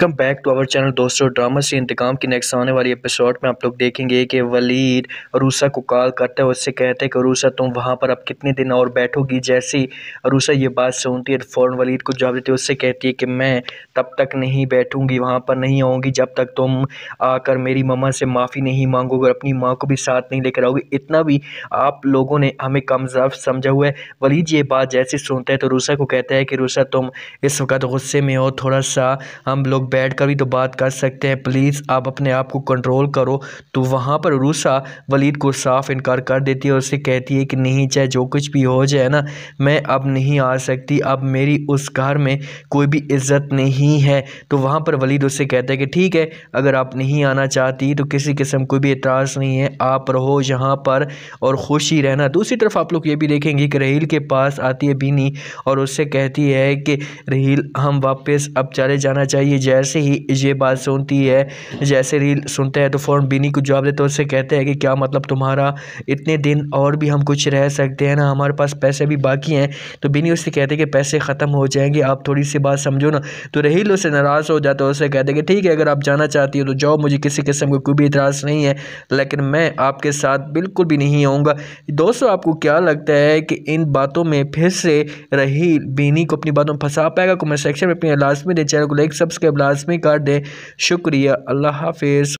come back to our channel दोस्तों drama से इंतकाम की नेक्स्ट आने वाली एपिसोड में आप लोग देखेंगे कि वलीद अरूसा को कॉल करते है उससे कहते हैं कि अरूसा तुम वहाँ पर अब कितने दिन और बैठोगी जैसी अरूसा ये बात सुनती है फ़ौर वलीद को जवाब देती है उससे कहती है कि मैं तब तक नहीं बैठूँगी वहाँ पर नहीं आऊँगी जब तक तुम आकर मेरी ममा से माफ़ी नहीं मांगोगे और अपनी माँ को भी साथ नहीं लेकर आओगे इतना भी आप लोगों ने हमें कमजाफ समझा हुआ है वलीद ये बात जैसे सुनते हैं तो रूसा को कहता है कि रूसा तुम इस वक्त गुस्से में हो थोड़ा सा हम लोग बैठ कर भी तो बात कर सकते हैं प्लीज़ आप अपने आप को कंट्रोल करो तो वहाँ पर रूसा वलीद को साफ इनकार कर देती है और उससे कहती है कि नहीं चाहे जो कुछ भी हो जाए ना मैं अब नहीं आ सकती अब मेरी उस घर में कोई भी इज़्ज़त नहीं है तो वहाँ पर वलीद उससे कहता है कि ठीक है अगर आप नहीं आना चाहती तो किसी किस्म कोई भी एतराज़ नहीं है आप रहो यहाँ पर और खुश ही रहना दूसरी तरफ आप लोग ये भी देखेंगे कि रहील के पास आती है बीनी और उससे कहती है कि रहील हम वापस अब चले जाना चाहिए जय जैसे ही ये बात सुनती है जैसे रील सुनते हैं तो फ़ौर बीनी को जवाब देते उससे कहते हैं कि क्या मतलब तुम्हारा इतने दिन और भी हम कुछ रह सकते हैं ना हमारे पास पैसे भी बाकी हैं तो बीनी उससे कहते हैं कि पैसे ख़त्म हो जाएंगे आप थोड़ी सी बात समझो ना तो रहील उससे नाराज़ हो जाता है उससे कहते हैं कि ठीक है अगर आप जाना चाहती हो तो जाओ मुझे किसी किस्म का कोई भी इतराज़ नहीं है लेकिन मैं आपके साथ बिल्कुल भी नहीं आऊँगा दोस्तों आपको क्या लगता है कि इन बातों में फिर से रहील बीनी को अपनी बातों में फंसा पाएगा कमेंट सेक्शन में अपनी लास्ट में चैनल को लाइक सब्सक्राइब लाजमी कर दें शुक्रिया अल्लाह हाफिज़